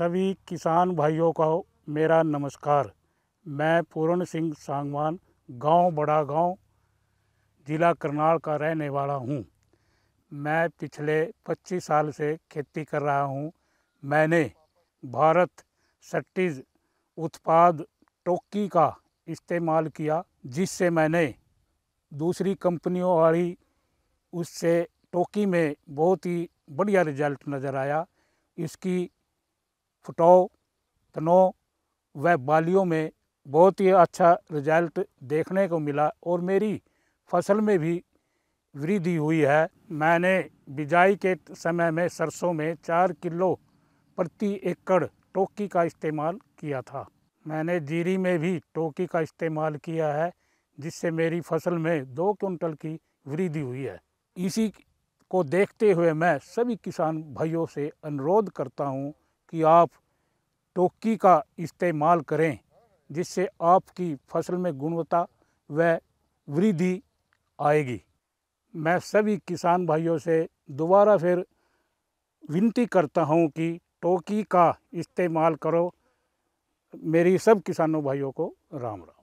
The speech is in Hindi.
सभी किसान भाइयों का मेरा नमस्कार मैं पूर्ण सिंह सांगवान गांव बड़ा गांव जिला करनाल का रहने वाला हूं। मैं पिछले 25 साल से खेती कर रहा हूं। मैंने भारत सट्टीज उत्पाद टोकी का इस्तेमाल किया जिससे मैंने दूसरी कंपनियों वाली उससे टोकी में बहुत ही बढ़िया रिजल्ट नज़र आया इसकी फुटाओ तनो व बालियों में बहुत ही अच्छा रिजल्ट देखने को मिला और मेरी फसल में भी वृद्धि हुई है मैंने बिजाई के समय में सरसों में चार किलो प्रति एकड़ टोकी का इस्तेमाल किया था मैंने जीरी में भी टोकी का इस्तेमाल किया है जिससे मेरी फसल में दो कुंटल की वृद्धि हुई है इसी को देखते हुए मैं सभी किसान भाइयों से अनुरोध करता हूँ कि आप टोकी का इस्तेमाल करें जिससे आपकी फसल में गुणवत्ता व वृद्धि आएगी मैं सभी किसान भाइयों से दोबारा फिर विनती करता हूं कि टोकी का इस्तेमाल करो मेरी सब किसानों भाइयों को राम राम